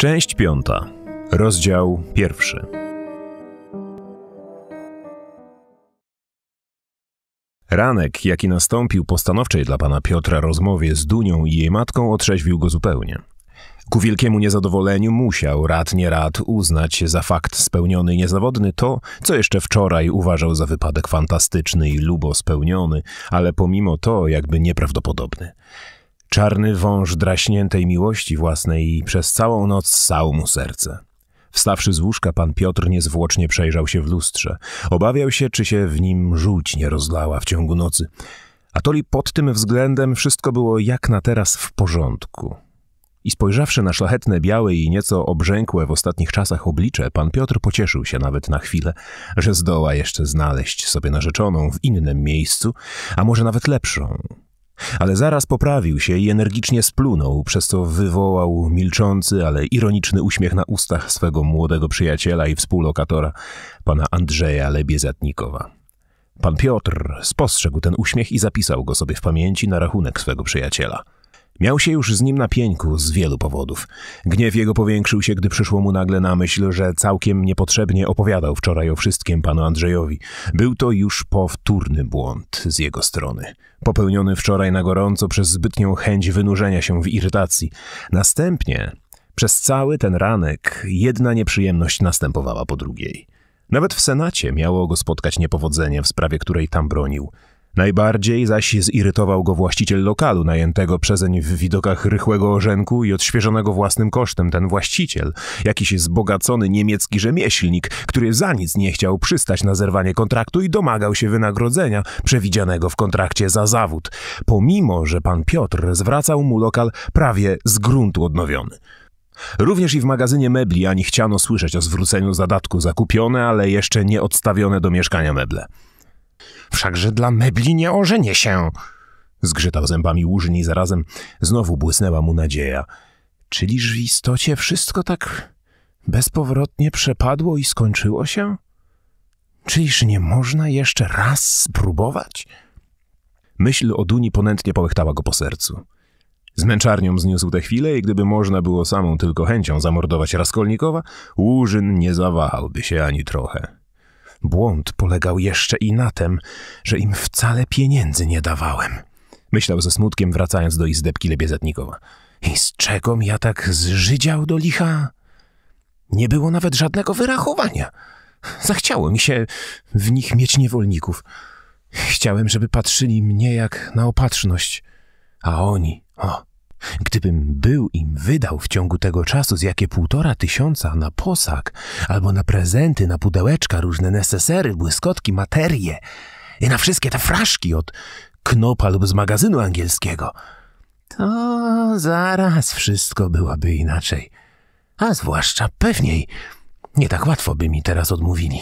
Część piąta, rozdział pierwszy. Ranek, jaki nastąpił po stanowczej dla pana Piotra rozmowie z Dunią i jej matką, otrzeźwił go zupełnie. Ku wielkiemu niezadowoleniu musiał rad nie rad uznać za fakt spełniony i niezawodny to, co jeszcze wczoraj uważał za wypadek fantastyczny i lubo spełniony, ale pomimo to jakby nieprawdopodobny. Czarny wąż draśniętej miłości własnej i przez całą noc ssał mu serce. Wstawszy z łóżka, pan Piotr niezwłocznie przejrzał się w lustrze. Obawiał się, czy się w nim żółć nie rozlała w ciągu nocy. Atoli pod tym względem wszystko było jak na teraz w porządku. I spojrzawszy na szlachetne białe i nieco obrzękłe w ostatnich czasach oblicze, pan Piotr pocieszył się nawet na chwilę, że zdoła jeszcze znaleźć sobie narzeczoną w innym miejscu, a może nawet lepszą. Ale zaraz poprawił się i energicznie splunął, przez co wywołał milczący, ale ironiczny uśmiech na ustach swego młodego przyjaciela i współlokatora, pana Andrzeja Lebiezatnikowa. Pan Piotr spostrzegł ten uśmiech i zapisał go sobie w pamięci na rachunek swego przyjaciela – Miał się już z nim na pieńku z wielu powodów. Gniew jego powiększył się, gdy przyszło mu nagle na myśl, że całkiem niepotrzebnie opowiadał wczoraj o wszystkim panu Andrzejowi. Był to już powtórny błąd z jego strony, popełniony wczoraj na gorąco przez zbytnią chęć wynurzenia się w irytacji. Następnie, przez cały ten ranek, jedna nieprzyjemność następowała po drugiej. Nawet w Senacie miało go spotkać niepowodzenie, w sprawie której tam bronił – Najbardziej zaś zirytował go właściciel lokalu najętego przezeń w widokach rychłego orzenku i odświeżonego własnym kosztem ten właściciel, jakiś zbogacony niemiecki rzemieślnik, który za nic nie chciał przystać na zerwanie kontraktu i domagał się wynagrodzenia przewidzianego w kontrakcie za zawód, pomimo że pan Piotr zwracał mu lokal prawie z gruntu odnowiony. Również i w magazynie mebli ani chciano słyszeć o zwróceniu zadatku zakupione, ale jeszcze nie odstawione do mieszkania meble. Wszakże dla mebli nie ożenię się. Zgrzytał zębami Łużyn i zarazem znowu błysnęła mu nadzieja. Czyliż w istocie wszystko tak bezpowrotnie przepadło i skończyło się? Czyliż nie można jeszcze raz spróbować? Myśl o Duni ponętnie połychtała go po sercu. Z męczarnią zniósł tę chwilę i gdyby można było samą tylko chęcią zamordować Raskolnikowa, Łużyn nie zawahałby się ani trochę. Błąd polegał jeszcze i na tym, że im wcale pieniędzy nie dawałem. Myślał ze smutkiem, wracając do izdebki Lebiezetnikowa. I z czego ja tak zżydział do licha? Nie było nawet żadnego wyrachowania. Zachciało mi się w nich mieć niewolników. Chciałem, żeby patrzyli mnie jak na opatrzność. A oni, o, Gdybym był im wydał w ciągu tego czasu z jakie półtora tysiąca na posag, albo na prezenty, na pudełeczka, różne necesery, błyskotki, materie i na wszystkie te fraszki od knopa lub z magazynu angielskiego, to zaraz wszystko byłaby inaczej. A zwłaszcza pewniej. Nie tak łatwo by mi teraz odmówili.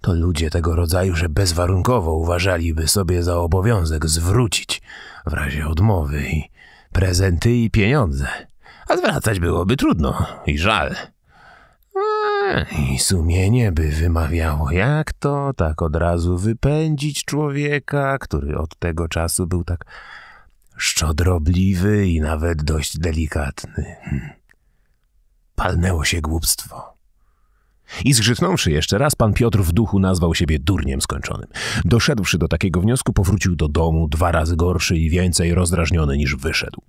To ludzie tego rodzaju, że bezwarunkowo uważaliby sobie za obowiązek zwrócić w razie odmowy i prezenty i pieniądze, a zwracać byłoby trudno i żal. I sumienie by wymawiało, jak to tak od razu wypędzić człowieka, który od tego czasu był tak szczodrobliwy i nawet dość delikatny. Hm. Palnęło się głupstwo. I zgrzytnąwszy jeszcze raz, pan Piotr w duchu nazwał siebie durniem skończonym. Doszedłszy do takiego wniosku, powrócił do domu dwa razy gorszy i więcej rozdrażniony niż wyszedł.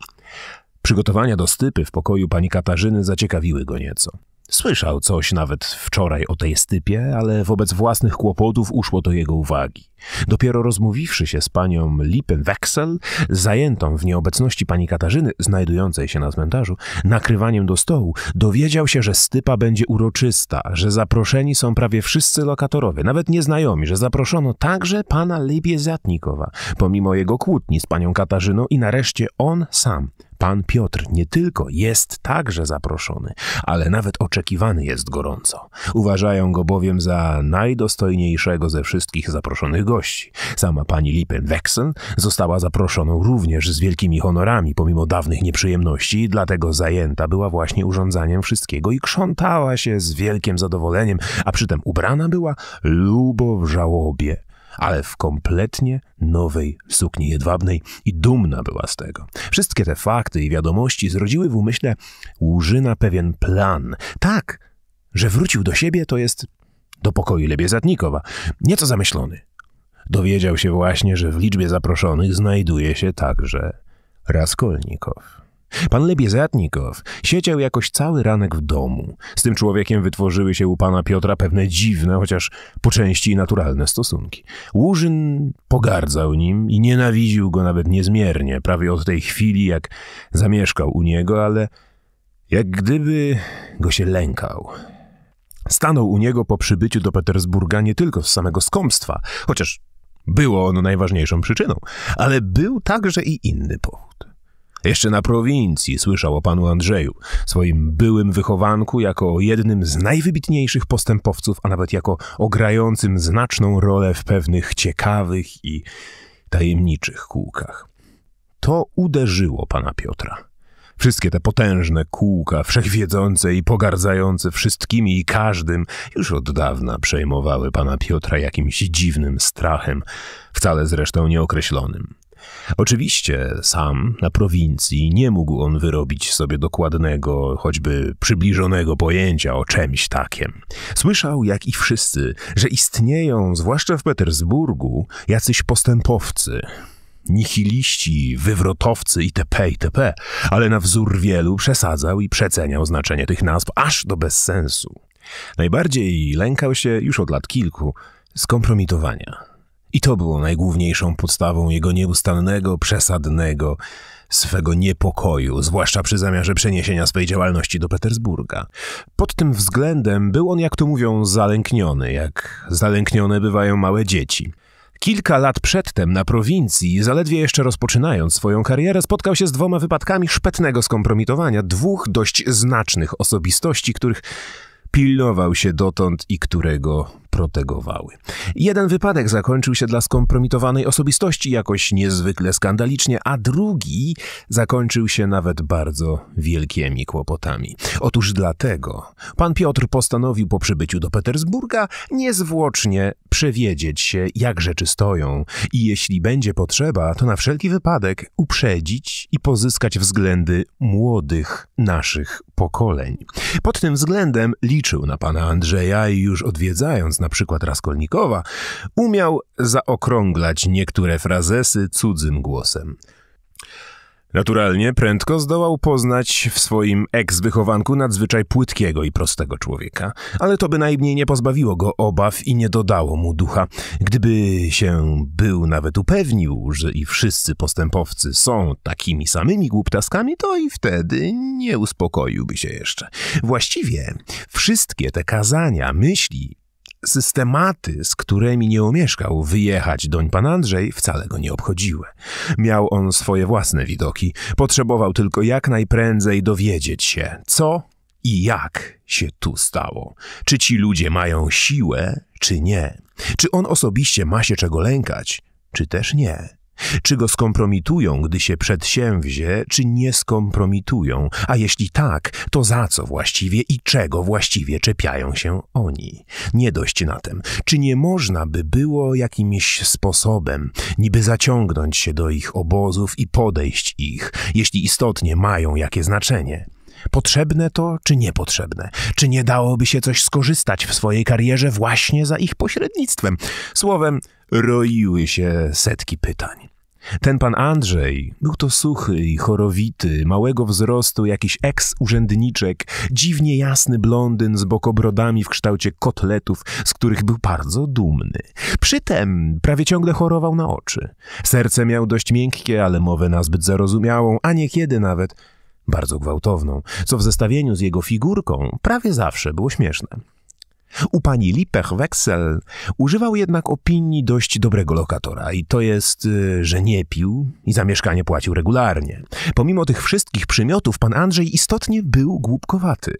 Przygotowania do stypy w pokoju pani Katarzyny zaciekawiły go nieco. Słyszał coś nawet wczoraj o tej stypie, ale wobec własnych kłopotów uszło to jego uwagi. Dopiero rozmówiwszy się z panią Lipenwechsel, zajętą w nieobecności pani Katarzyny, znajdującej się na cmentarzu, nakrywaniem do stołu, dowiedział się, że stypa będzie uroczysta, że zaproszeni są prawie wszyscy lokatorowie, nawet nieznajomi, że zaproszono także pana Ziatnikowa, pomimo jego kłótni z panią Katarzyną i nareszcie on sam – Pan Piotr nie tylko jest także zaproszony, ale nawet oczekiwany jest gorąco. Uważają go bowiem za najdostojniejszego ze wszystkich zaproszonych gości. Sama pani Lippen-Wexen została zaproszoną również z wielkimi honorami, pomimo dawnych nieprzyjemności, dlatego zajęta była właśnie urządzaniem wszystkiego i krzątała się z wielkim zadowoleniem, a przytem ubrana była lubo w żałobie ale w kompletnie nowej sukni jedwabnej i dumna była z tego. Wszystkie te fakty i wiadomości zrodziły w umyśle Łużyna pewien plan. Tak, że wrócił do siebie, to jest do pokoju Lebiezatnikowa, nieco zamyślony. Dowiedział się właśnie, że w liczbie zaproszonych znajduje się także Raskolnikow. Pan Lebiezatnikow siedział jakoś cały ranek w domu. Z tym człowiekiem wytworzyły się u pana Piotra pewne dziwne, chociaż po części naturalne stosunki. Łużyn pogardzał nim i nienawidził go nawet niezmiernie, prawie od tej chwili, jak zamieszkał u niego, ale jak gdyby go się lękał. Stanął u niego po przybyciu do Petersburga nie tylko z samego skąpstwa, chociaż było ono najważniejszą przyczyną, ale był także i inny powód. Jeszcze na prowincji słyszał o panu Andrzeju, swoim byłym wychowanku, jako o jednym z najwybitniejszych postępowców, a nawet jako ogrającym znaczną rolę w pewnych ciekawych i tajemniczych kółkach. To uderzyło pana Piotra. Wszystkie te potężne kółka, wszechwiedzące i pogardzające wszystkimi i każdym, już od dawna przejmowały pana Piotra jakimś dziwnym strachem, wcale zresztą nieokreślonym. Oczywiście sam na prowincji nie mógł on wyrobić sobie dokładnego, choćby przybliżonego pojęcia o czymś takim. Słyszał, jak i wszyscy, że istnieją, zwłaszcza w Petersburgu, jacyś postępowcy, nihiliści, wywrotowcy itp., itp., ale na wzór wielu przesadzał i przeceniał znaczenie tych nazw aż do bezsensu. Najbardziej lękał się już od lat kilku skompromitowania. I to było najgłówniejszą podstawą jego nieustannego, przesadnego, swego niepokoju, zwłaszcza przy zamiarze przeniesienia swej działalności do Petersburga. Pod tym względem był on, jak to mówią, zalękniony, jak zalęknione bywają małe dzieci. Kilka lat przedtem na prowincji, zaledwie jeszcze rozpoczynając swoją karierę, spotkał się z dwoma wypadkami szpetnego skompromitowania dwóch dość znacznych osobistości, których pilnował się dotąd i którego protegowały. Jeden wypadek zakończył się dla skompromitowanej osobistości jakoś niezwykle skandalicznie, a drugi zakończył się nawet bardzo wielkimi kłopotami. Otóż dlatego pan Piotr postanowił po przybyciu do Petersburga niezwłocznie przewiedzieć się, jak rzeczy stoją i jeśli będzie potrzeba, to na wszelki wypadek uprzedzić i pozyskać względy młodych naszych pokoleń. Pod tym względem liczył na pana Andrzeja i już odwiedzając na przykład Raskolnikowa, umiał zaokrąglać niektóre frazesy cudzym głosem. Naturalnie prędko zdołał poznać w swoim eks-wychowanku nadzwyczaj płytkiego i prostego człowieka, ale to bynajmniej nie pozbawiło go obaw i nie dodało mu ducha. Gdyby się był nawet upewnił, że i wszyscy postępowcy są takimi samymi głuptaskami, to i wtedy nie uspokoiłby się jeszcze. Właściwie wszystkie te kazania, myśli Systematy, z którymi nie umieszkał wyjechać doń pan Andrzej, wcale go nie obchodziły. Miał on swoje własne widoki, potrzebował tylko jak najprędzej dowiedzieć się, co i jak się tu stało. Czy ci ludzie mają siłę, czy nie? Czy on osobiście ma się czego lękać, czy też nie? Czy go skompromitują, gdy się przedsięwzie, czy nie skompromitują, a jeśli tak, to za co właściwie i czego właściwie czepiają się oni? Nie dość na tym. Czy nie można by było jakimś sposobem niby zaciągnąć się do ich obozów i podejść ich, jeśli istotnie mają jakie znaczenie? Potrzebne to czy niepotrzebne? Czy nie dałoby się coś skorzystać w swojej karierze właśnie za ich pośrednictwem? Słowem, roiły się setki pytań. Ten pan Andrzej był to suchy i chorowity, małego wzrostu, jakiś eks-urzędniczek, dziwnie jasny blondyn z bokobrodami w kształcie kotletów, z których był bardzo dumny. Przytem prawie ciągle chorował na oczy. Serce miał dość miękkie, ale mowę na zbyt zarozumiałą, a niekiedy nawet bardzo gwałtowną, co w zestawieniu z jego figurką prawie zawsze było śmieszne. U pani Lipech weksel używał jednak opinii dość dobrego lokatora i to jest, y, że nie pił i za mieszkanie płacił regularnie. Pomimo tych wszystkich przymiotów pan Andrzej istotnie był głupkowaty.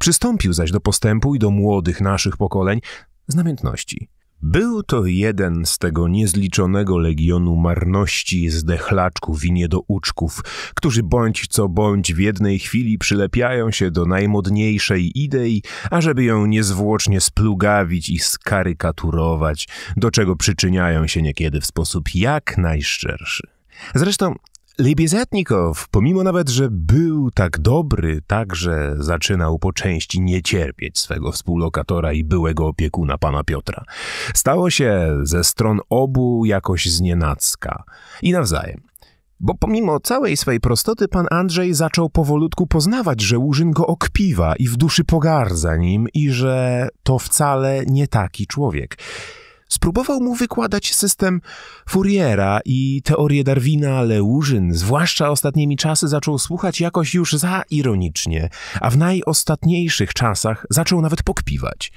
Przystąpił zaś do postępu i do młodych naszych pokoleń z namiętności – był to jeden z tego niezliczonego legionu marności, zdechlaczków i niedouczków, którzy bądź co bądź w jednej chwili przylepiają się do najmodniejszej idei, ażeby ją niezwłocznie splugawić i skarykaturować, do czego przyczyniają się niekiedy w sposób jak najszczerszy. Zresztą Zetnikow, pomimo nawet, że był tak dobry, także zaczynał po części nie cierpieć swego współlokatora i byłego opiekuna pana Piotra. Stało się ze stron obu jakoś znienacka i nawzajem. Bo pomimo całej swej prostoty pan Andrzej zaczął powolutku poznawać, że Łużyn go okpiwa i w duszy pogardza nim i że to wcale nie taki człowiek spróbował mu wykładać system Fouriera i teorię Darwina, Leurzyn, zwłaszcza ostatnimi czasy zaczął słuchać jakoś już za ironicznie, a w najostatniejszych czasach zaczął nawet pokpiwać.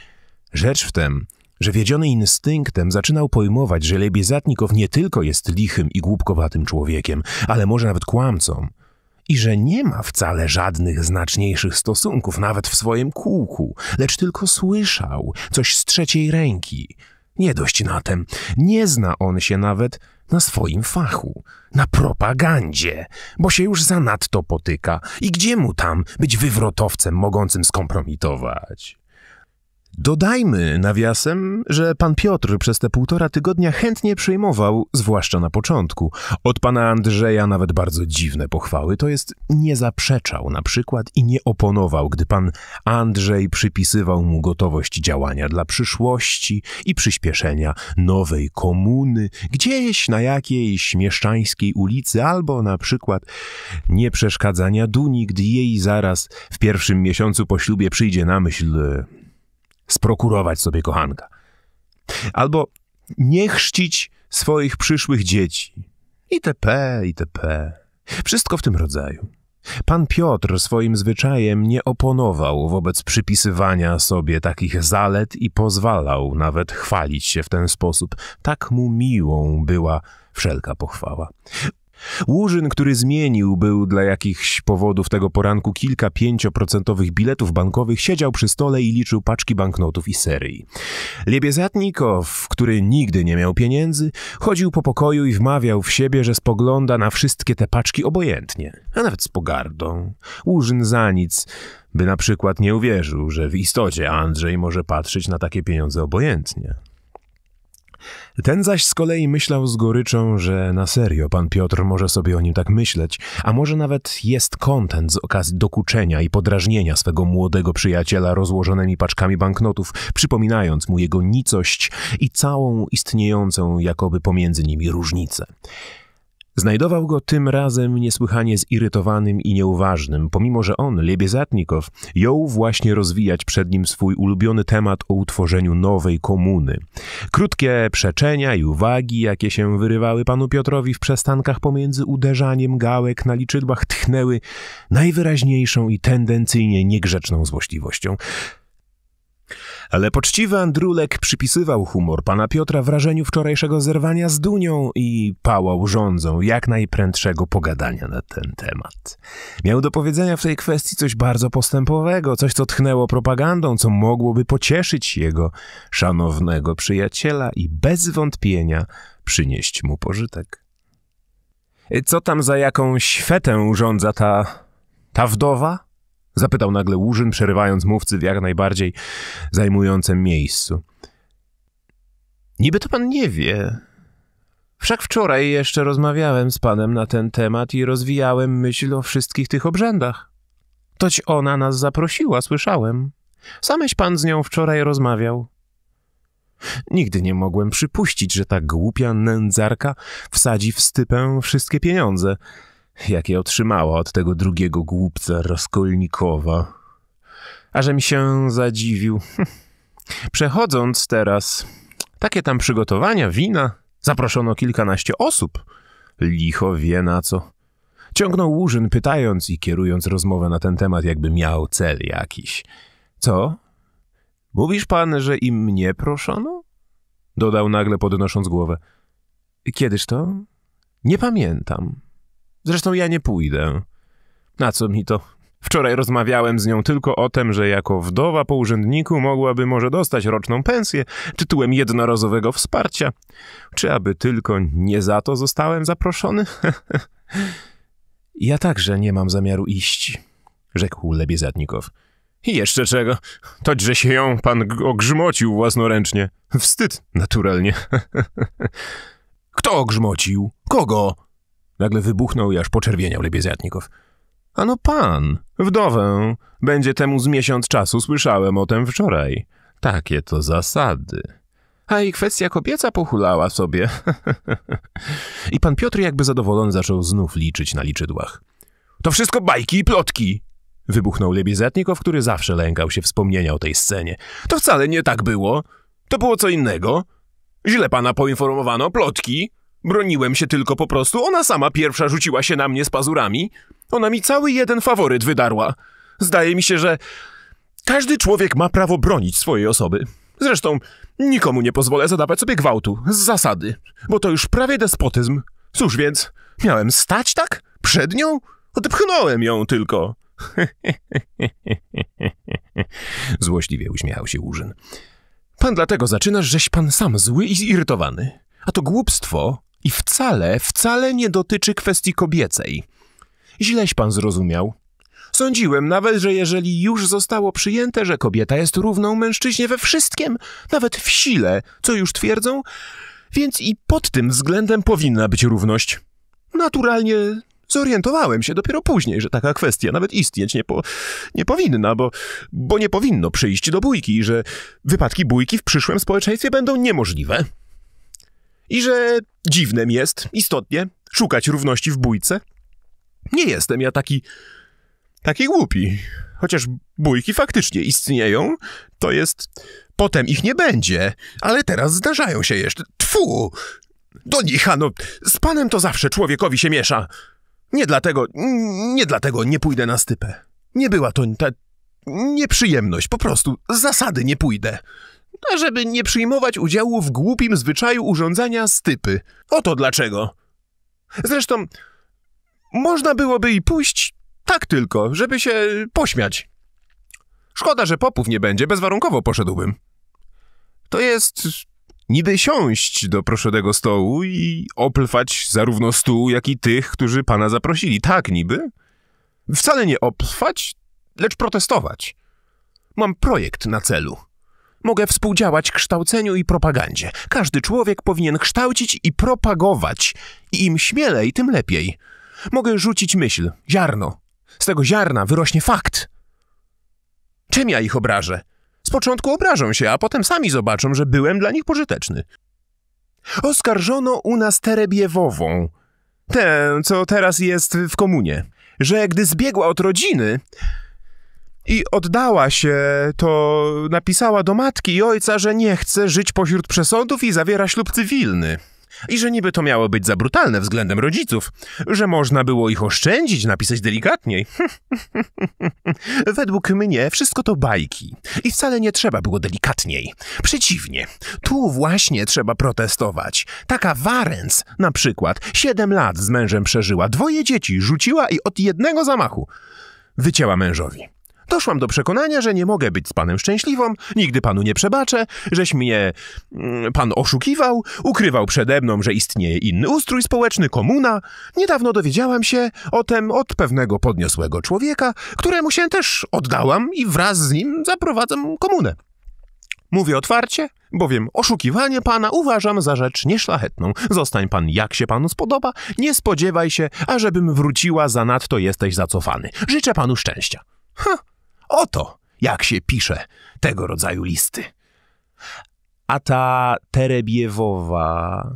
Rzecz w tym, że wiedziony instynktem zaczynał pojmować, że Lebiezatnikow nie tylko jest lichym i głupkowatym człowiekiem, ale może nawet kłamcą, i że nie ma wcale żadnych znaczniejszych stosunków, nawet w swoim kółku, lecz tylko słyszał coś z trzeciej ręki – nie dość na tem, nie zna on się nawet na swoim fachu, na propagandzie, bo się już zanadto potyka i gdzie mu tam być wywrotowcem mogącym skompromitować? Dodajmy nawiasem, że pan Piotr przez te półtora tygodnia chętnie przyjmował, zwłaszcza na początku, od pana Andrzeja nawet bardzo dziwne pochwały, to jest nie zaprzeczał na przykład i nie oponował, gdy pan Andrzej przypisywał mu gotowość działania dla przyszłości i przyspieszenia nowej komuny gdzieś na jakiejś mieszczańskiej ulicy albo na przykład nie przeszkadzania Duni, gdy jej zaraz w pierwszym miesiącu po ślubie przyjdzie na myśl sprokurować sobie kochanka. Albo nie chrzcić swoich przyszłych dzieci. Itp., itp. Wszystko w tym rodzaju. Pan Piotr swoim zwyczajem nie oponował wobec przypisywania sobie takich zalet i pozwalał nawet chwalić się w ten sposób. Tak mu miłą była wszelka pochwała. Łużyn, który zmienił, był dla jakichś powodów tego poranku kilka pięcioprocentowych biletów bankowych, siedział przy stole i liczył paczki banknotów i serii. Liebiezatnikow, który nigdy nie miał pieniędzy, chodził po pokoju i wmawiał w siebie, że spogląda na wszystkie te paczki obojętnie, a nawet z pogardą. Łużyn za nic, by na przykład nie uwierzył, że w istocie Andrzej może patrzeć na takie pieniądze obojętnie. Ten zaś z kolei myślał z goryczą, że na serio pan Piotr może sobie o nim tak myśleć, a może nawet jest kontent z okazji dokuczenia i podrażnienia swego młodego przyjaciela rozłożonymi paczkami banknotów, przypominając mu jego nicość i całą istniejącą jakoby pomiędzy nimi różnicę. Znajdował go tym razem niesłychanie zirytowanym i nieuważnym, pomimo że on, Lebiezatnikow, jął właśnie rozwijać przed nim swój ulubiony temat o utworzeniu nowej komuny. Krótkie przeczenia i uwagi, jakie się wyrywały panu Piotrowi w przestankach pomiędzy uderzaniem gałek na liczydłach, tchnęły najwyraźniejszą i tendencyjnie niegrzeczną złośliwością. Ale poczciwy Andrulek przypisywał humor pana Piotra wrażeniu wczorajszego zerwania z Dunią i pałał rządzą jak najprędszego pogadania na ten temat. Miał do powiedzenia w tej kwestii coś bardzo postępowego, coś co tchnęło propagandą, co mogłoby pocieszyć jego szanownego przyjaciela i bez wątpienia przynieść mu pożytek. Co tam za jakąś fetę urządza ta... ta wdowa? Zapytał nagle Łużyn, przerywając mówcy w jak najbardziej zajmującym miejscu. Niby to pan nie wie. Wszak wczoraj jeszcze rozmawiałem z panem na ten temat i rozwijałem myśl o wszystkich tych obrzędach. Toć ona nas zaprosiła, słyszałem. Sameś pan z nią wczoraj rozmawiał. Nigdy nie mogłem przypuścić, że ta głupia nędzarka wsadzi w stypę wszystkie pieniądze – jakie otrzymała od tego drugiego głupca Raskolnikowa. A że mi się zadziwił. Przechodząc teraz, takie tam przygotowania, wina, zaproszono kilkanaście osób. Licho wie na co. Ciągnął Łużyn, pytając i kierując rozmowę na ten temat, jakby miał cel jakiś. Co? Mówisz pan, że im mnie proszono? Dodał nagle, podnosząc głowę. Kiedyż to? Nie pamiętam. Zresztą ja nie pójdę. Na co mi to? Wczoraj rozmawiałem z nią tylko o tym, że jako wdowa po urzędniku mogłaby może dostać roczną pensję tytułem jednorazowego wsparcia. Czy aby tylko nie za to zostałem zaproszony? ja także nie mam zamiaru iść, rzekł Lebiezadnikow. I jeszcze czego? Toć, że się ją pan ogrzmocił własnoręcznie. Wstyd, naturalnie. Kto ogrzmocił? Kogo? Nagle wybuchnął i aż poczerwieniał Lebiezjatnikow. Ano pan, wdowę. Będzie temu z miesiąc czasu, słyszałem o tym wczoraj. Takie to zasady. A i kwestia kobieca pohulała sobie. I pan Piotr jakby zadowolony zaczął znów liczyć na liczydłach. To wszystko bajki i plotki! Wybuchnął Lebiezjatnikow, który zawsze lękał się wspomnienia o tej scenie. To wcale nie tak było. To było co innego. Źle pana poinformowano, plotki. Broniłem się tylko po prostu, ona sama pierwsza rzuciła się na mnie z pazurami. Ona mi cały jeden faworyt wydarła. Zdaje mi się, że każdy człowiek ma prawo bronić swojej osoby. Zresztą nikomu nie pozwolę zadawać sobie gwałtu, z zasady, bo to już prawie despotyzm. Cóż więc, miałem stać tak? Przed nią? Odpchnąłem ją tylko. Złośliwie uśmiechał się Urzyn. Pan dlatego zaczynasz, żeś pan sam zły i zirytowany. A to głupstwo i wcale, wcale nie dotyczy kwestii kobiecej. Źleś pan zrozumiał. Sądziłem nawet, że jeżeli już zostało przyjęte, że kobieta jest równą mężczyźnie we wszystkim, nawet w sile, co już twierdzą, więc i pod tym względem powinna być równość. Naturalnie zorientowałem się dopiero później, że taka kwestia nawet istnieć nie, po, nie powinna, bo, bo nie powinno przyjść do bójki, że wypadki bójki w przyszłym społeczeństwie będą niemożliwe. I że dziwnem jest, istotnie, szukać równości w bójce? Nie jestem ja taki... taki głupi. Chociaż bójki faktycznie istnieją, to jest... Potem ich nie będzie, ale teraz zdarzają się jeszcze. Tfu! Do nicha, no, z panem to zawsze człowiekowi się miesza. Nie dlatego, nie dlatego nie pójdę na stypę. Nie była to ta nieprzyjemność, po prostu zasady nie pójdę żeby nie przyjmować udziału w głupim zwyczaju urządzania stypy. Oto dlaczego. Zresztą, można byłoby i pójść tak tylko, żeby się pośmiać. Szkoda, że popów nie będzie, bezwarunkowo poszedłbym. To jest niby siąść do proszonego stołu i oplwać zarówno stół, jak i tych, którzy pana zaprosili. Tak niby. Wcale nie oplwać, lecz protestować. Mam projekt na celu. Mogę współdziałać kształceniu i propagandzie. Każdy człowiek powinien kształcić i propagować. I im śmielej, tym lepiej. Mogę rzucić myśl, ziarno. Z tego ziarna wyrośnie fakt. Czym ja ich obrażę? Z początku obrażą się, a potem sami zobaczą, że byłem dla nich pożyteczny. Oskarżono u nas Terebiewową, tę, co teraz jest w komunie, że gdy zbiegła od rodziny, i oddała się, to napisała do matki i ojca, że nie chce żyć pośród przesądów i zawiera ślub cywilny. I że niby to miało być za brutalne względem rodziców, że można było ich oszczędzić, napisać delikatniej. Według mnie wszystko to bajki i wcale nie trzeba było delikatniej. Przeciwnie, tu właśnie trzeba protestować. Taka Warens na przykład siedem lat z mężem przeżyła, dwoje dzieci rzuciła i od jednego zamachu wycięła mężowi. Doszłam do przekonania, że nie mogę być z panem szczęśliwą, nigdy panu nie przebaczę, żeś mnie mm, pan oszukiwał, ukrywał przede mną, że istnieje inny ustrój społeczny, komuna. Niedawno dowiedziałam się o tem od pewnego podniosłego człowieka, któremu się też oddałam i wraz z nim zaprowadzam komunę. Mówię otwarcie, bowiem oszukiwanie pana uważam za rzecz nieszlachetną. Zostań pan jak się panu spodoba, nie spodziewaj się, ażebym wróciła, zanadto jesteś zacofany. Życzę panu szczęścia. Huh. Oto jak się pisze tego rodzaju listy. A ta Terebiewowa...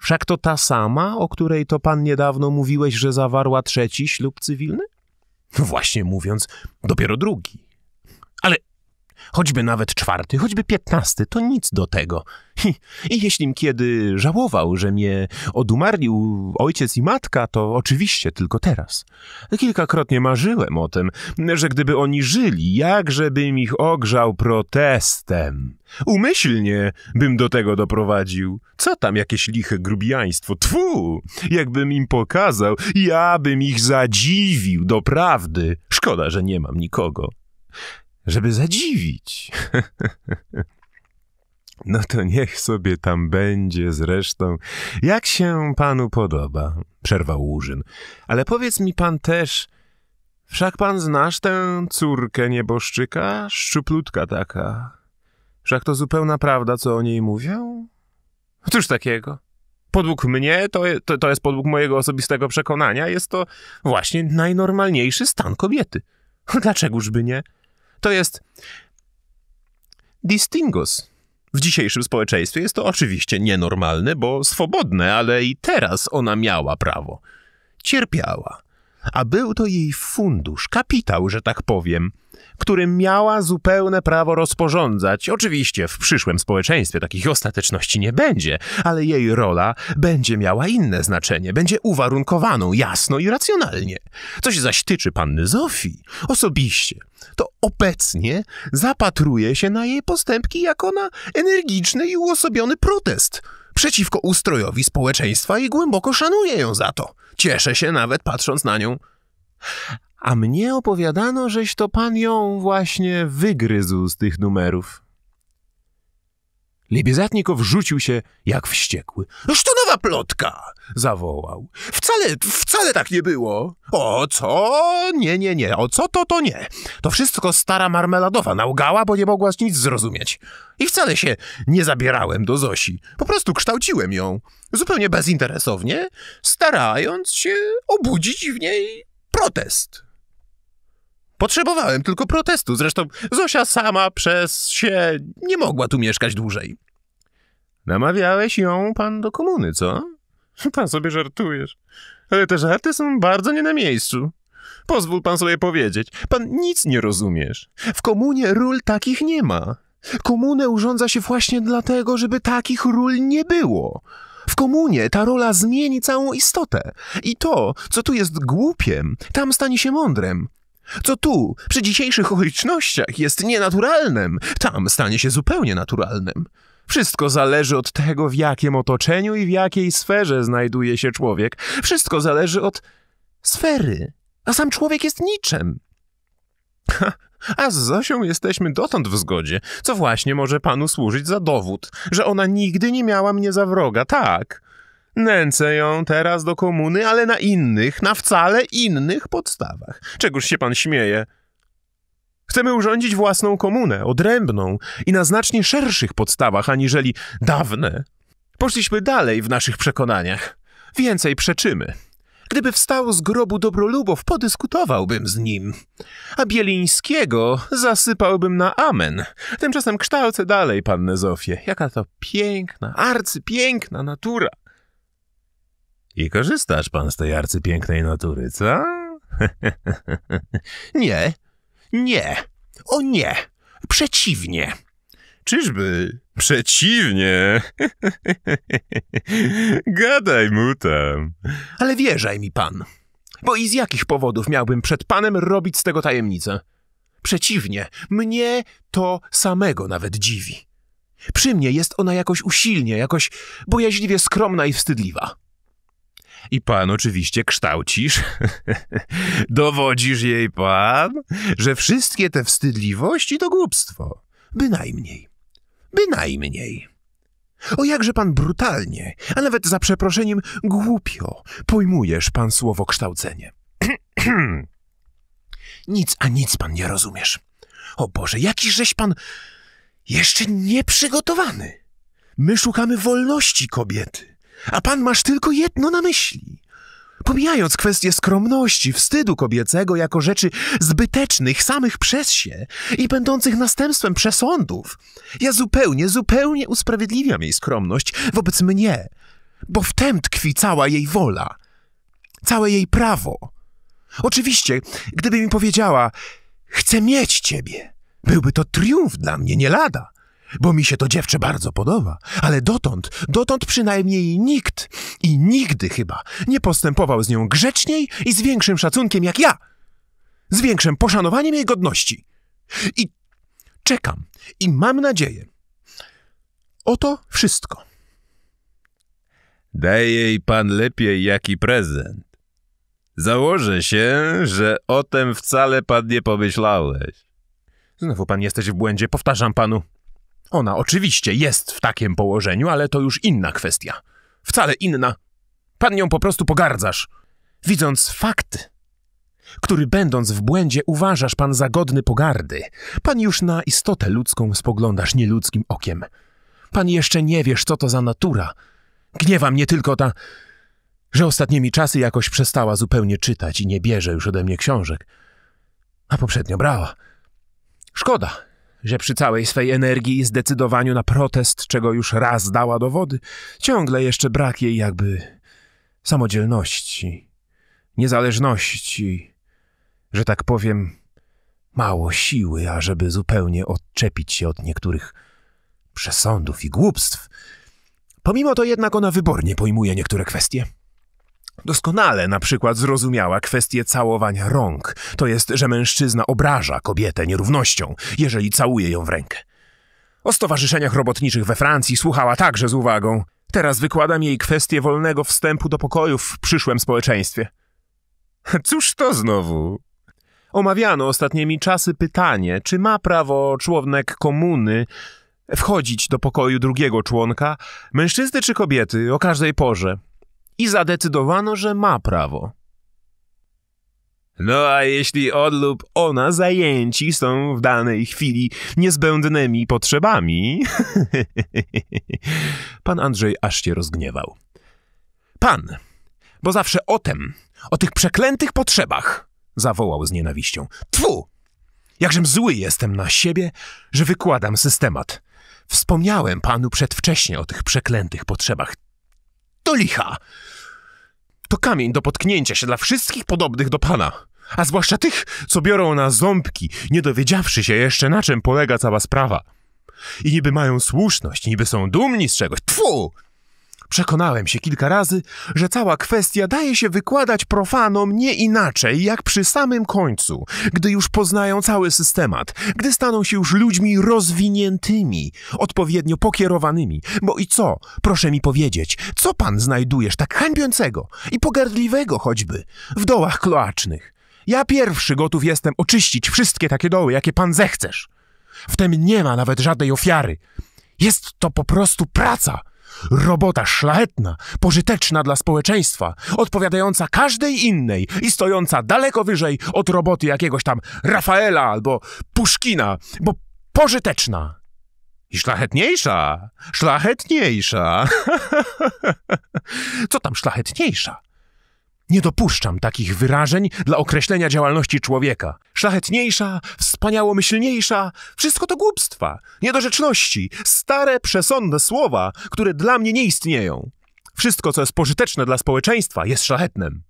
Wszak to ta sama, o której to pan niedawno mówiłeś, że zawarła trzeci ślub cywilny? Właśnie mówiąc, dopiero drugi. Ale choćby nawet czwarty, choćby piętnasty, to nic do tego. I, jeśli jeślim kiedy żałował, że mnie odumarlił ojciec i matka, to oczywiście tylko teraz. Kilkakrotnie marzyłem o tym, że gdyby oni żyli, jakżebym ich ogrzał protestem. Umyślnie bym do tego doprowadził. Co tam jakieś liche grubijaństwo? Tfu! Jakbym im pokazał, ja bym ich zadziwił, doprawdy. Szkoda, że nie mam nikogo żeby zadziwić. No to niech sobie tam będzie zresztą, jak się panu podoba, przerwał Łużyn. Ale powiedz mi pan też, wszak pan znasz tę córkę nieboszczyka, szczuplutka taka. Wszak to zupełna prawda, co o niej mówią? Cóż takiego? Podług mnie, to, to, to jest podług mojego osobistego przekonania, jest to właśnie najnormalniejszy stan kobiety. Dlaczegoż by nie? To jest distingus. W dzisiejszym społeczeństwie jest to oczywiście nienormalne, bo swobodne, ale i teraz ona miała prawo. Cierpiała a był to jej fundusz, kapitał, że tak powiem, którym miała zupełne prawo rozporządzać. Oczywiście w przyszłym społeczeństwie takich ostateczności nie będzie, ale jej rola będzie miała inne znaczenie, będzie uwarunkowaną jasno i racjonalnie. Co się zaś tyczy panny Zofii, osobiście, to obecnie zapatruje się na jej postępki jako na energiczny i uosobiony protest – przeciwko ustrojowi społeczeństwa i głęboko szanuję ją za to. Cieszę się nawet patrząc na nią. A mnie opowiadano, żeś to pan ją właśnie wygryzł z tych numerów. Lebiezatnikow rzucił się jak wściekły. nowa plotka! zawołał. Wcale, wcale tak nie było. O co? Nie, nie, nie. O co to, to nie. To wszystko stara marmeladowa nałgała, bo nie mogła nic zrozumieć. I wcale się nie zabierałem do Zosi. Po prostu kształciłem ją. Zupełnie bezinteresownie, starając się obudzić w niej protest. Potrzebowałem tylko protestu, zresztą Zosia sama przez się nie mogła tu mieszkać dłużej. Namawiałeś ją pan do komuny, co? Pan sobie żartujesz. Ale te żarty są bardzo nie na miejscu. Pozwól pan sobie powiedzieć, pan nic nie rozumiesz. W komunie ról takich nie ma. Komunę urządza się właśnie dlatego, żeby takich ról nie było. W komunie ta rola zmieni całą istotę. I to, co tu jest głupiem, tam stanie się mądrem. Co tu, przy dzisiejszych okolicznościach, jest nienaturalnym, tam stanie się zupełnie naturalnym. Wszystko zależy od tego, w jakim otoczeniu i w jakiej sferze znajduje się człowiek. Wszystko zależy od sfery, a sam człowiek jest niczym. Ha, a z Zosią jesteśmy dotąd w zgodzie, co właśnie może panu służyć za dowód, że ona nigdy nie miała mnie za wroga, tak. Nęcę ją teraz do komuny, ale na innych, na wcale innych podstawach. Czegoż się pan śmieje? Chcemy urządzić własną komunę, odrębną i na znacznie szerszych podstawach aniżeli dawne. Poszliśmy dalej w naszych przekonaniach. Więcej przeczymy. Gdyby wstał z grobu Dobrolubow, podyskutowałbym z nim. A Bielińskiego zasypałbym na amen. Tymczasem kształcę dalej pannę Zofie. Jaka to piękna, arcypiękna natura. I korzystasz pan z tej arcypięknej natury, co? nie, nie, o nie, przeciwnie. Czyżby przeciwnie? Gadaj mu tam. Ale wierzaj mi pan, bo i z jakich powodów miałbym przed panem robić z tego tajemnicę? Przeciwnie, mnie to samego nawet dziwi. Przy mnie jest ona jakoś usilnie, jakoś bojaźliwie skromna i wstydliwa. I pan oczywiście kształcisz, dowodzisz jej pan, że wszystkie te wstydliwości to głupstwo. Bynajmniej, bynajmniej. O jakże pan brutalnie, a nawet za przeproszeniem głupio pojmujesz pan słowo kształcenie. nic, a nic pan nie rozumiesz. O Boże, jaki żeś pan jeszcze nieprzygotowany. My szukamy wolności kobiety. A pan masz tylko jedno na myśli. Pomijając kwestię skromności, wstydu kobiecego jako rzeczy zbytecznych samych przez się i będących następstwem przesądów, ja zupełnie, zupełnie usprawiedliwiam jej skromność wobec mnie, bo w tem tkwi cała jej wola, całe jej prawo. Oczywiście, gdyby mi powiedziała, chcę mieć ciebie, byłby to triumf dla mnie, nie lada bo mi się to dziewczę bardzo podoba, ale dotąd, dotąd przynajmniej nikt i nigdy chyba nie postępował z nią grzeczniej i z większym szacunkiem jak ja, z większym poszanowaniem jej godności. I czekam i mam nadzieję. Oto wszystko. Daj jej pan lepiej jaki prezent. Założę się, że o tym wcale pan nie pomyślałeś. Znowu pan jesteś w błędzie, powtarzam panu. Ona oczywiście jest w takim położeniu, ale to już inna kwestia. Wcale inna. Pan nią po prostu pogardzasz. Widząc fakty, który będąc w błędzie uważasz pan za godny pogardy, pan już na istotę ludzką spoglądasz nieludzkim okiem. Pan jeszcze nie wiesz, co to za natura. Gniewa mnie tylko ta, że ostatnimi czasy jakoś przestała zupełnie czytać i nie bierze już ode mnie książek. A poprzednio brała. Szkoda, że przy całej swej energii i zdecydowaniu na protest, czego już raz dała dowody, ciągle jeszcze brak jej jakby samodzielności, niezależności, że tak powiem, mało siły, ażeby zupełnie odczepić się od niektórych przesądów i głupstw. Pomimo to jednak ona wybornie pojmuje niektóre kwestie. Doskonale na przykład zrozumiała kwestię całowań rąk, to jest, że mężczyzna obraża kobietę nierównością, jeżeli całuje ją w rękę. O stowarzyszeniach robotniczych we Francji słuchała także z uwagą. Teraz wykładam jej kwestię wolnego wstępu do pokojów w przyszłym społeczeństwie. Cóż to znowu? Omawiano ostatnimi czasy pytanie, czy ma prawo członek komuny wchodzić do pokoju drugiego członka, mężczyzny czy kobiety, o każdej porze, i zadecydowano, że ma prawo. No a jeśli on lub ona zajęci są w danej chwili niezbędnymi potrzebami... Pan Andrzej aż się rozgniewał. Pan, bo zawsze o tem, o tych przeklętych potrzebach, zawołał z nienawiścią. Tfu! Jakżem zły jestem na siebie, że wykładam systemat. Wspomniałem panu przedwcześnie o tych przeklętych potrzebach do licha? To kamień do potknięcia się dla wszystkich podobnych do pana, a zwłaszcza tych, co biorą na ząbki, nie dowiedziawszy się jeszcze na czym polega cała sprawa. I niby mają słuszność, niby są dumni z czegoś. Tfu! Przekonałem się kilka razy, że cała kwestia daje się wykładać profanom nie inaczej jak przy samym końcu, gdy już poznają cały systemat, gdy staną się już ludźmi rozwiniętymi, odpowiednio pokierowanymi. Bo i co, proszę mi powiedzieć, co pan znajdujesz tak hańbiącego i pogardliwego choćby w dołach kloacznych? Ja pierwszy gotów jestem oczyścić wszystkie takie doły, jakie pan zechcesz. W tym nie ma nawet żadnej ofiary. Jest to po prostu praca Robota szlachetna, pożyteczna dla społeczeństwa, odpowiadająca każdej innej i stojąca daleko wyżej od roboty jakiegoś tam Rafaela albo Puszkina, bo pożyteczna. I szlachetniejsza, szlachetniejsza. Co tam szlachetniejsza? Nie dopuszczam takich wyrażeń dla określenia działalności człowieka szlachetniejsza, wspaniałomyślniejsza. Wszystko to głupstwa, niedorzeczności, stare, przesądne słowa, które dla mnie nie istnieją. Wszystko, co jest pożyteczne dla społeczeństwa, jest szlachetnem.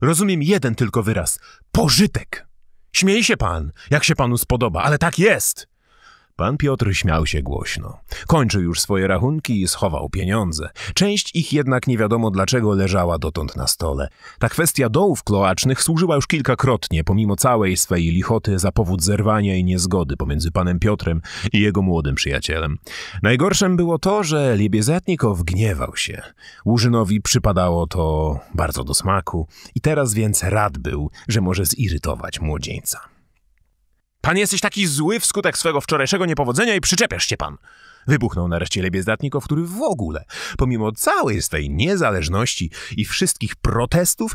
Rozumiem jeden tylko wyraz pożytek. Śmieje się pan, jak się panu spodoba, ale tak jest. Pan Piotr śmiał się głośno. Kończył już swoje rachunki i schował pieniądze. Część ich jednak nie wiadomo dlaczego leżała dotąd na stole. Ta kwestia dołów kloacznych służyła już kilkakrotnie, pomimo całej swej lichoty, za powód zerwania i niezgody pomiędzy panem Piotrem i jego młodym przyjacielem. Najgorszym było to, że Liebiezetnikow gniewał się. Łużynowi przypadało to bardzo do smaku i teraz więc rad był, że może zirytować młodzieńca. Pan jesteś taki zły wskutek swego wczorajszego niepowodzenia i przyczepiasz się pan. Wybuchnął nareszcie Lebiedatnikow, który w ogóle, pomimo całej swej niezależności i wszystkich protestów,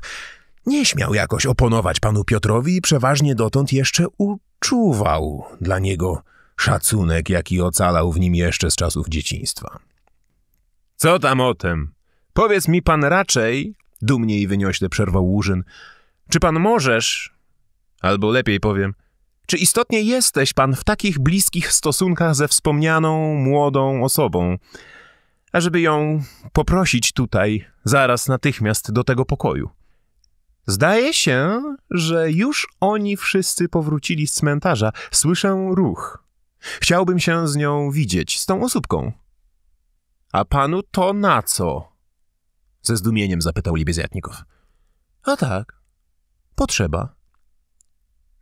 nie śmiał jakoś oponować panu Piotrowi i przeważnie dotąd jeszcze uczuwał dla niego szacunek, jaki ocalał w nim jeszcze z czasów dzieciństwa. Co tam o tym? Powiedz mi pan raczej, dumnie i wyniośle przerwał Łużyn, czy pan możesz, albo lepiej powiem, czy istotnie jesteś pan w takich bliskich stosunkach ze wspomnianą młodą osobą, ażeby ją poprosić tutaj zaraz natychmiast do tego pokoju? Zdaje się, że już oni wszyscy powrócili z cmentarza. Słyszę ruch. Chciałbym się z nią widzieć, z tą osóbką. A panu to na co? Ze zdumieniem zapytał Libieziatnikow. A tak, potrzeba.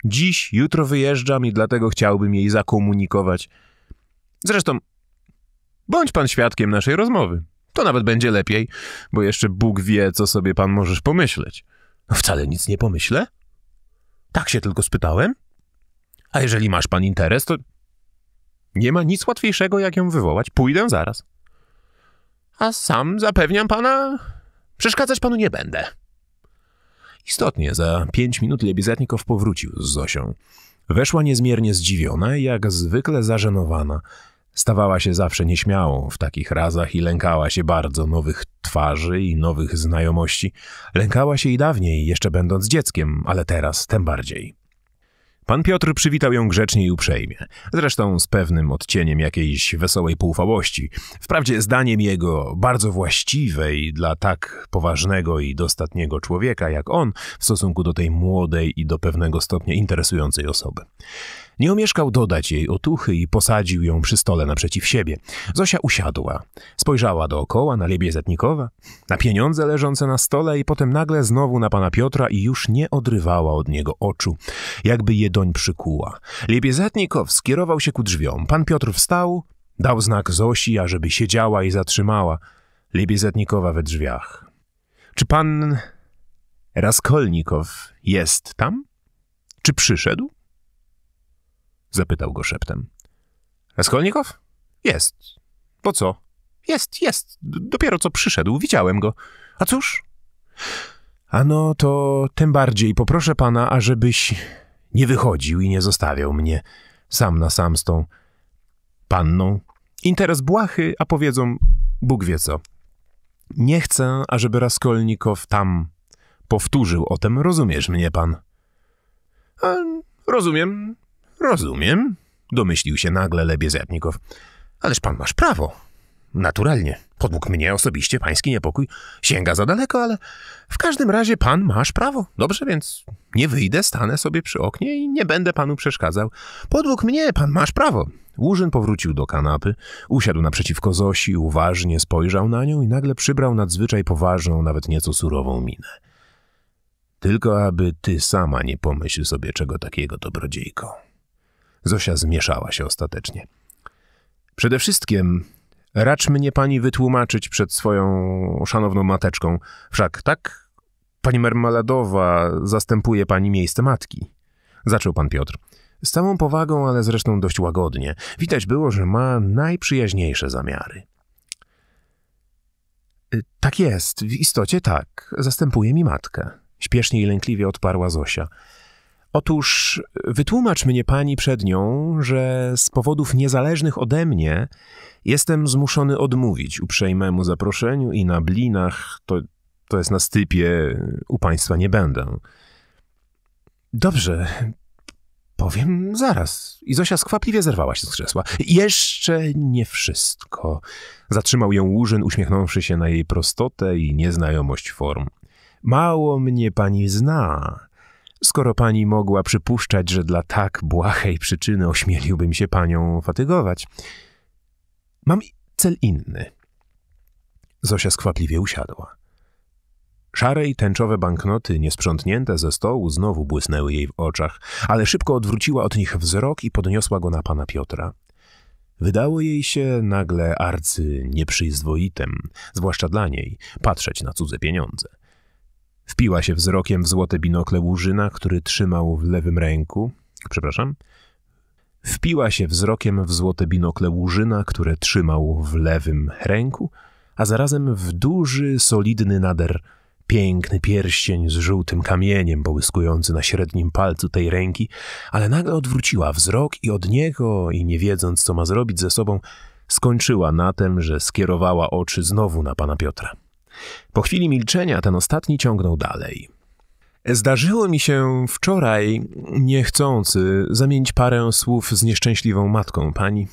Dziś, jutro wyjeżdżam i dlatego chciałbym jej zakomunikować. Zresztą, bądź pan świadkiem naszej rozmowy. To nawet będzie lepiej, bo jeszcze Bóg wie, co sobie pan możesz pomyśleć. No wcale nic nie pomyślę. Tak się tylko spytałem. A jeżeli masz pan interes, to nie ma nic łatwiejszego, jak ją wywołać. Pójdę zaraz. A sam zapewniam pana, przeszkadzać panu nie będę. Istotnie, za pięć minut Lebiezetnikow powrócił z Zosią. Weszła niezmiernie zdziwiona i jak zwykle zażenowana. Stawała się zawsze nieśmiałą w takich razach i lękała się bardzo nowych twarzy i nowych znajomości. Lękała się i dawniej, jeszcze będąc dzieckiem, ale teraz tym bardziej. Pan Piotr przywitał ją grzecznie i uprzejmie, zresztą z pewnym odcieniem jakiejś wesołej poufałości. Wprawdzie zdaniem jego bardzo właściwej dla tak poważnego i dostatniego człowieka jak on w stosunku do tej młodej i do pewnego stopnia interesującej osoby. Nie omieszkał dodać jej otuchy i posadził ją przy stole naprzeciw siebie. Zosia usiadła. Spojrzała dookoła na Lebie Zetnikowa, na pieniądze leżące na stole i potem nagle znowu na pana Piotra i już nie odrywała od niego oczu, jakby je doń przykuła. Zetnikow skierował się ku drzwiom. Pan Piotr wstał, dał znak Zosi, ażeby siedziała i zatrzymała. Zetnikowa we drzwiach. Czy pan Raskolnikow jest tam? Czy przyszedł? Zapytał go szeptem. Raskolnikow? Jest. Po co? Jest, jest. Dopiero co przyszedł, widziałem go. A cóż? Ano to tym bardziej poproszę pana, ażebyś nie wychodził i nie zostawiał mnie sam na sam z tą panną. Interes błahy, a powiedzą Bóg wie co. Nie chcę, ażeby Raskolnikow tam powtórzył o tym. Rozumiesz mnie pan? A, rozumiem, Rozumiem, domyślił się nagle Lebiezjatnikow. Ależ pan masz prawo. Naturalnie. Podług mnie osobiście pański niepokój sięga za daleko, ale w każdym razie pan masz prawo. Dobrze, więc nie wyjdę, stanę sobie przy oknie i nie będę panu przeszkadzał. Podług mnie pan masz prawo. Łużyn powrócił do kanapy, usiadł naprzeciwko Zosi, uważnie spojrzał na nią i nagle przybrał nadzwyczaj poważną, nawet nieco surową minę. Tylko aby ty sama nie pomyśl sobie czego takiego, dobrodziejko. Zosia zmieszała się ostatecznie. Przede wszystkim racz mnie pani wytłumaczyć przed swoją szanowną mateczką. Wszak tak? Pani Mermaladowa zastępuje pani miejsce matki. Zaczął pan Piotr. Z całą powagą, ale zresztą dość łagodnie. Widać było, że ma najprzyjaźniejsze zamiary. Y, tak jest, w istocie tak. Zastępuje mi matkę. Śpiesznie i lękliwie odparła Zosia. Otóż wytłumacz mnie pani przed nią, że z powodów niezależnych ode mnie jestem zmuszony odmówić uprzejmemu zaproszeniu i na blinach, to, to jest na stypie, u państwa nie będę. Dobrze, powiem zaraz. I Zosia skwapliwie zerwała się z krzesła. Jeszcze nie wszystko. Zatrzymał ją Łużyn, uśmiechnąwszy się na jej prostotę i nieznajomość form. Mało mnie pani zna. Skoro pani mogła przypuszczać, że dla tak błahej przyczyny ośmieliłbym się panią fatygować. Mam cel inny. Zosia skwapliwie usiadła. Szare i tęczowe banknoty, niesprzątnięte ze stołu, znowu błysnęły jej w oczach, ale szybko odwróciła od nich wzrok i podniosła go na pana Piotra. Wydało jej się nagle arcy nieprzyzwoitem, zwłaszcza dla niej, patrzeć na cudze pieniądze. Wpiła się wzrokiem w złote binokle Łużyna, który trzymał w lewym ręku. Przepraszam. Wpiła się wzrokiem w złote binokle Łużyna, które trzymał w lewym ręku, a zarazem w duży, solidny nader. Piękny pierścień z żółtym kamieniem połyskujący na średnim palcu tej ręki, ale nagle odwróciła wzrok i od niego, i nie wiedząc, co ma zrobić ze sobą, skończyła na tym, że skierowała oczy znowu na pana Piotra. Po chwili milczenia ten ostatni ciągnął dalej. Zdarzyło mi się wczoraj, niechcący, zamienić parę słów z nieszczęśliwą matką pani.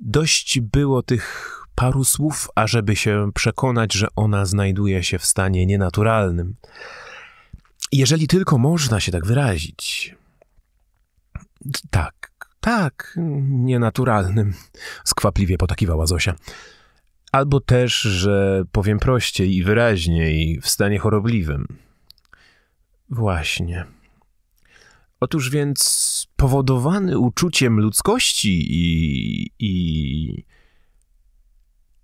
Dość było tych paru słów, ażeby się przekonać, że ona znajduje się w stanie nienaturalnym. Jeżeli tylko można się tak wyrazić. Tak, tak, nienaturalnym, skwapliwie potakiwała Zosia. Albo też, że powiem prościej i wyraźniej, w stanie chorobliwym. Właśnie. Otóż więc powodowany uczuciem ludzkości i, i,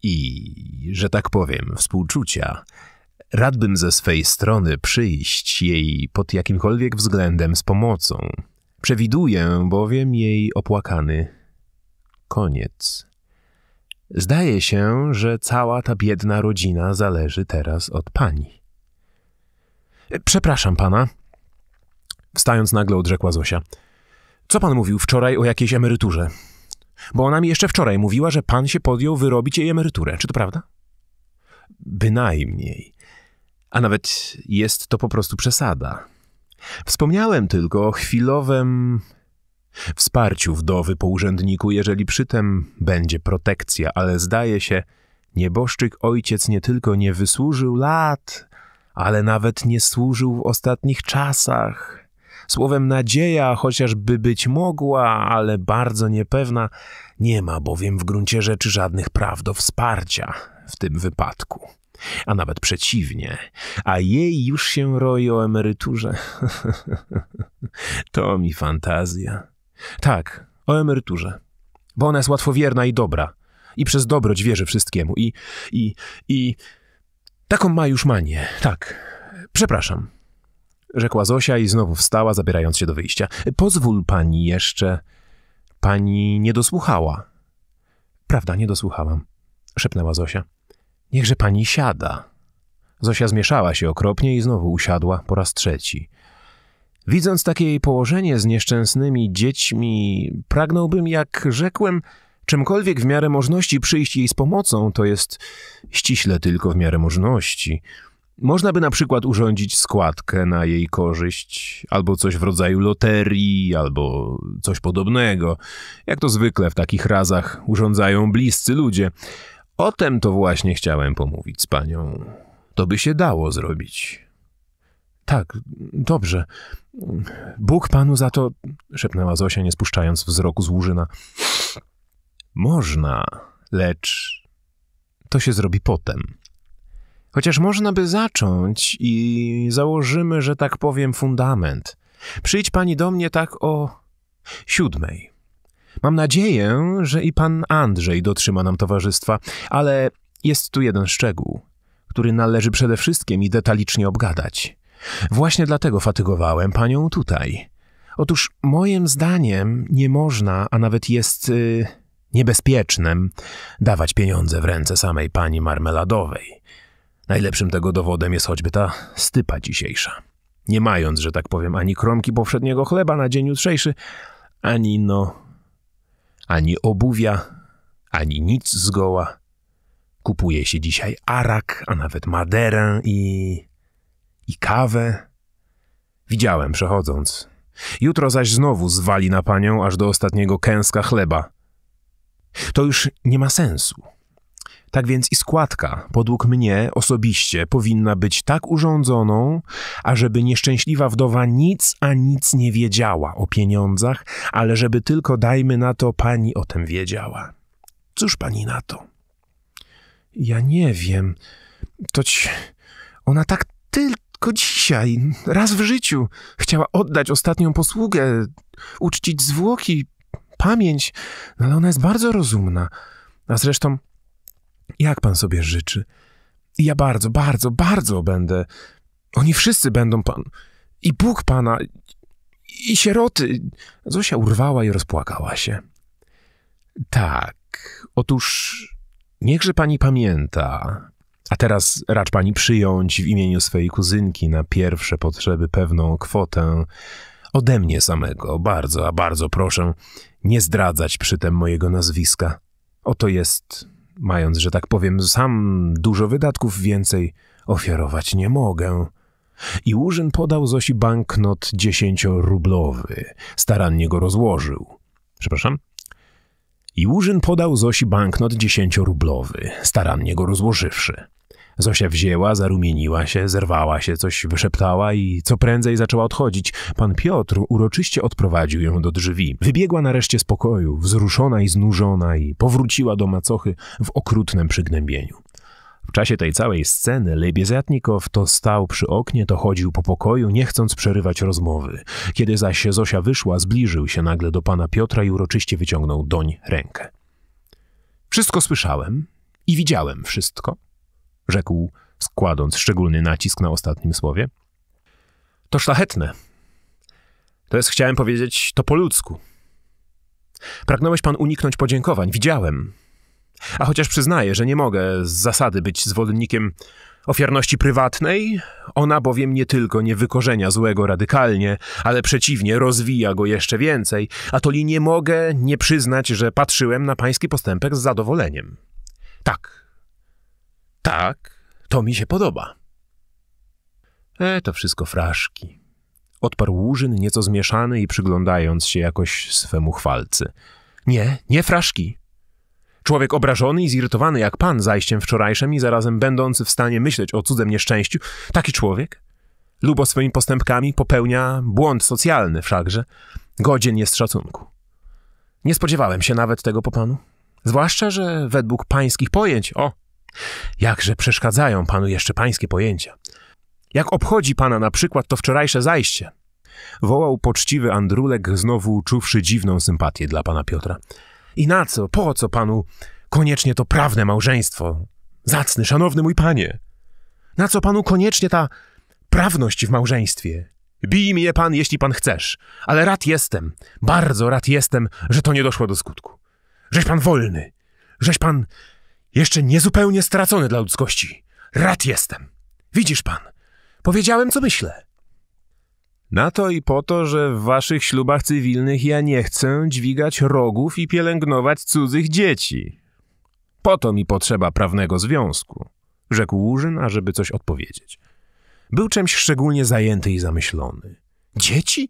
i że tak powiem, współczucia, radbym ze swej strony przyjść jej pod jakimkolwiek względem z pomocą. Przewiduję bowiem jej opłakany koniec. Zdaje się, że cała ta biedna rodzina zależy teraz od pani. Przepraszam pana. Wstając nagle odrzekła Zosia. Co pan mówił wczoraj o jakiejś emeryturze? Bo ona mi jeszcze wczoraj mówiła, że pan się podjął wyrobić jej emeryturę. Czy to prawda? Bynajmniej. A nawet jest to po prostu przesada. Wspomniałem tylko o chwilowym wsparciu wdowy po urzędniku, jeżeli przy tym będzie protekcja, ale zdaje się, nieboszczyk ojciec nie tylko nie wysłużył lat, ale nawet nie służył w ostatnich czasach. Słowem nadzieja, chociażby być mogła, ale bardzo niepewna, nie ma bowiem w gruncie rzeczy żadnych praw do wsparcia w tym wypadku. A nawet przeciwnie, a jej już się roi o emeryturze. to mi fantazja. Tak, o emeryturze. Bo ona jest łatwowierna i dobra. I przez dobroć wierzy wszystkiemu. I, i, i... Taką ma już manię. Tak. Przepraszam. Rzekła Zosia i znowu wstała, zabierając się do wyjścia. Pozwól pani jeszcze... Pani nie dosłuchała. Prawda, nie dosłuchałam. Szepnęła Zosia. Niechże pani siada. Zosia zmieszała się okropnie i znowu usiadła po raz trzeci. Widząc takie jej położenie z nieszczęsnymi dziećmi, pragnąłbym, jak rzekłem, czymkolwiek w miarę możności przyjść jej z pomocą, to jest ściśle tylko w miarę możności. Można by na przykład urządzić składkę na jej korzyść, albo coś w rodzaju loterii, albo coś podobnego, jak to zwykle w takich razach urządzają bliscy ludzie. O tem to właśnie chciałem pomówić z panią. To by się dało zrobić. Tak, dobrze. Bóg panu za to, szepnęła Zosia, nie spuszczając wzroku z Łużyna. Można, lecz to się zrobi potem. Chociaż można by zacząć i założymy, że tak powiem, fundament. Przyjdź pani do mnie tak o siódmej. Mam nadzieję, że i pan Andrzej dotrzyma nam towarzystwa, ale jest tu jeden szczegół, który należy przede wszystkim i detalicznie obgadać. Właśnie dlatego fatygowałem panią tutaj. Otóż moim zdaniem nie można, a nawet jest yy, niebezpiecznym, dawać pieniądze w ręce samej pani marmeladowej. Najlepszym tego dowodem jest choćby ta stypa dzisiejsza. Nie mając, że tak powiem, ani kromki powszedniego chleba na dzień jutrzejszy, ani no, ani obuwia, ani nic zgoła. Kupuje się dzisiaj arak, a nawet maderę i i kawę. Widziałem przechodząc. Jutro zaś znowu zwali na panią aż do ostatniego kęska chleba. To już nie ma sensu. Tak więc i składka, podług mnie osobiście, powinna być tak urządzoną, ażeby nieszczęśliwa wdowa nic a nic nie wiedziała o pieniądzach, ale żeby tylko, dajmy na to, pani o tym wiedziała. Cóż pani na to? Ja nie wiem. Toć ona tak tylko tylko dzisiaj, raz w życiu, chciała oddać ostatnią posługę, uczcić zwłoki, pamięć, no ale ona jest bardzo rozumna. A zresztą, jak pan sobie życzy? ja bardzo, bardzo, bardzo będę. Oni wszyscy będą pan. I Bóg pana, i sieroty. Zosia urwała i rozpłakała się. Tak, otóż niechże pani pamięta, a teraz racz pani przyjąć w imieniu swojej kuzynki na pierwsze potrzeby pewną kwotę ode mnie samego. Bardzo, a bardzo proszę nie zdradzać przytem mojego nazwiska. Oto jest, mając, że tak powiem, sam dużo wydatków więcej, ofiarować nie mogę. I Łużyn podał Zosi banknot dziesięciorublowy. Starannie go rozłożył. Przepraszam? I Łużyn podał Zosi banknot dziesięciorublowy, starannie go rozłożywszy. Zosia wzięła, zarumieniła się, zerwała się, coś wyszeptała i co prędzej zaczęła odchodzić. Pan Piotr uroczyście odprowadził ją do drzwi. Wybiegła nareszcie z pokoju, wzruszona i znużona i powróciła do macochy w okrutnym przygnębieniu. W czasie tej całej sceny Lebiezjatnikow to stał przy oknie, to chodził po pokoju, nie chcąc przerywać rozmowy. Kiedy zaś Zosia wyszła, zbliżył się nagle do pana Piotra i uroczyście wyciągnął doń rękę. Wszystko słyszałem i widziałem wszystko, rzekł, składąc szczególny nacisk na ostatnim słowie. To szlachetne. To jest, chciałem powiedzieć, to po ludzku. Pragnąłeś pan uniknąć podziękowań, widziałem. A chociaż przyznaję, że nie mogę z zasady być zwolennikiem ofiarności prywatnej, ona bowiem nie tylko nie wykorzenia złego radykalnie, ale przeciwnie, rozwija go jeszcze więcej, atoli nie mogę nie przyznać, że patrzyłem na pański postępek z zadowoleniem. Tak, tak, to mi się podoba. E, to wszystko fraszki. Odparł Łużyn nieco zmieszany i przyglądając się jakoś swemu chwalcy. Nie, nie fraszki. Człowiek obrażony i zirytowany jak pan zajściem wczorajszym i zarazem będący w stanie myśleć o cudzem nieszczęściu, taki człowiek lubo swoimi postępkami popełnia błąd socjalny wszakże, godzien jest szacunku. Nie spodziewałem się nawet tego po panu. Zwłaszcza, że według pańskich pojęć, o, Jakże przeszkadzają panu jeszcze pańskie pojęcia. Jak obchodzi pana na przykład to wczorajsze zajście? Wołał poczciwy Andrulek, znowu czuwszy dziwną sympatię dla pana Piotra. I na co, po co panu koniecznie to prawne małżeństwo? Zacny, szanowny mój panie. Na co panu koniecznie ta prawność w małżeństwie? Bij mnie pan, jeśli pan chcesz, ale rad jestem, bardzo rad jestem, że to nie doszło do skutku. Żeś pan wolny, żeś pan jeszcze niezupełnie stracony dla ludzkości. Rad jestem. Widzisz pan, powiedziałem, co myślę. Na to i po to, że w waszych ślubach cywilnych ja nie chcę dźwigać rogów i pielęgnować cudzych dzieci. Po to mi potrzeba prawnego związku, rzekł Łużyn, ażeby coś odpowiedzieć. Był czymś szczególnie zajęty i zamyślony. Dzieci?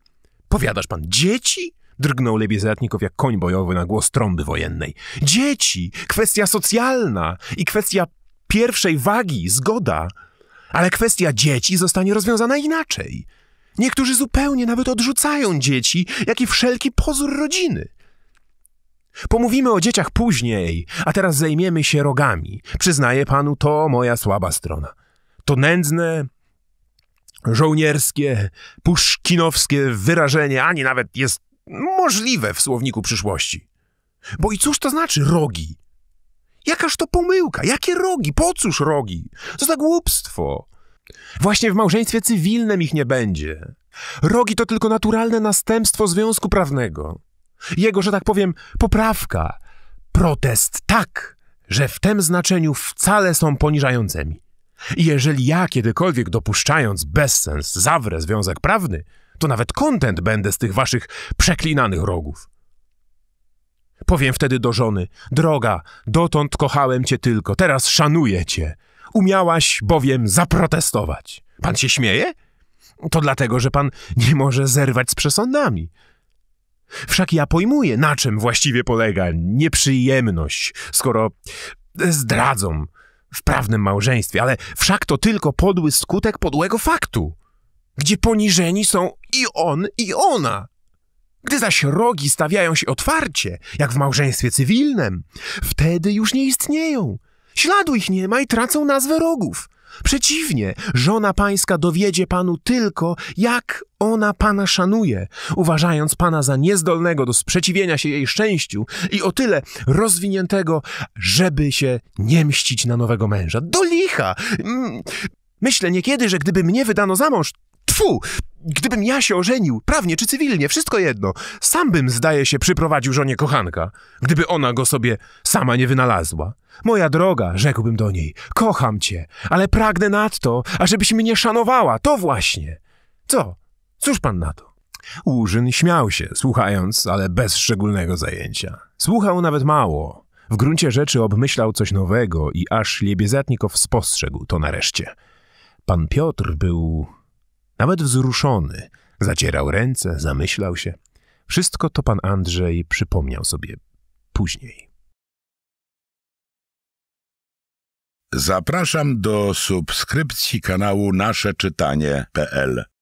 Powiadasz pan, dzieci? Drgnął lebiezjatników jak koń bojowy na głos trąby wojennej. Dzieci! Kwestia socjalna i kwestia pierwszej wagi, zgoda. Ale kwestia dzieci zostanie rozwiązana inaczej. Niektórzy zupełnie nawet odrzucają dzieci, jak i wszelki pozór rodziny. Pomówimy o dzieciach później, a teraz zajmiemy się rogami. Przyznaję panu, to moja słaba strona. To nędzne, żołnierskie, puszkinowskie wyrażenie, ani nawet jest możliwe w słowniku przyszłości. Bo i cóż to znaczy rogi? Jakaż to pomyłka? Jakie rogi? Po cóż rogi? Co za głupstwo? Właśnie w małżeństwie cywilnym ich nie będzie. Rogi to tylko naturalne następstwo związku prawnego. Jego, że tak powiem, poprawka. Protest tak, że w tym znaczeniu wcale są poniżającymi. I jeżeli ja kiedykolwiek dopuszczając bezsens zawrę związek prawny, to nawet kontent będę z tych waszych przeklinanych rogów. Powiem wtedy do żony, droga, dotąd kochałem cię tylko, teraz szanuję cię. Umiałaś bowiem zaprotestować. Pan się śmieje? To dlatego, że pan nie może zerwać z przesądami. Wszak ja pojmuję, na czym właściwie polega nieprzyjemność, skoro zdradzą w prawnym małżeństwie, ale wszak to tylko podły skutek podłego faktu, gdzie poniżeni są i on, i ona. Gdy zaś rogi stawiają się otwarcie, jak w małżeństwie cywilnym, wtedy już nie istnieją. Śladu ich nie ma i tracą nazwę rogów. Przeciwnie, żona pańska dowiedzie panu tylko, jak ona pana szanuje, uważając pana za niezdolnego do sprzeciwienia się jej szczęściu i o tyle rozwiniętego, żeby się nie mścić na nowego męża. Do licha! Myślę niekiedy, że gdyby mnie wydano za mąż, Tfu! Gdybym ja się ożenił, prawnie czy cywilnie, wszystko jedno, sam bym, zdaje się, przyprowadził żonie kochanka, gdyby ona go sobie sama nie wynalazła. Moja droga, rzekłbym do niej, kocham cię, ale pragnę nadto, ażebyś mnie szanowała, to właśnie. Co? Cóż pan na to? Łużyn śmiał się, słuchając, ale bez szczególnego zajęcia. Słuchał nawet mało. W gruncie rzeczy obmyślał coś nowego i aż Liebiezatnikow spostrzegł to nareszcie. Pan Piotr był nawet wzruszony. Zacierał ręce, zamyślał się. Wszystko to pan Andrzej przypomniał sobie później. Zapraszam do subskrypcji kanału nasze czytanie.pl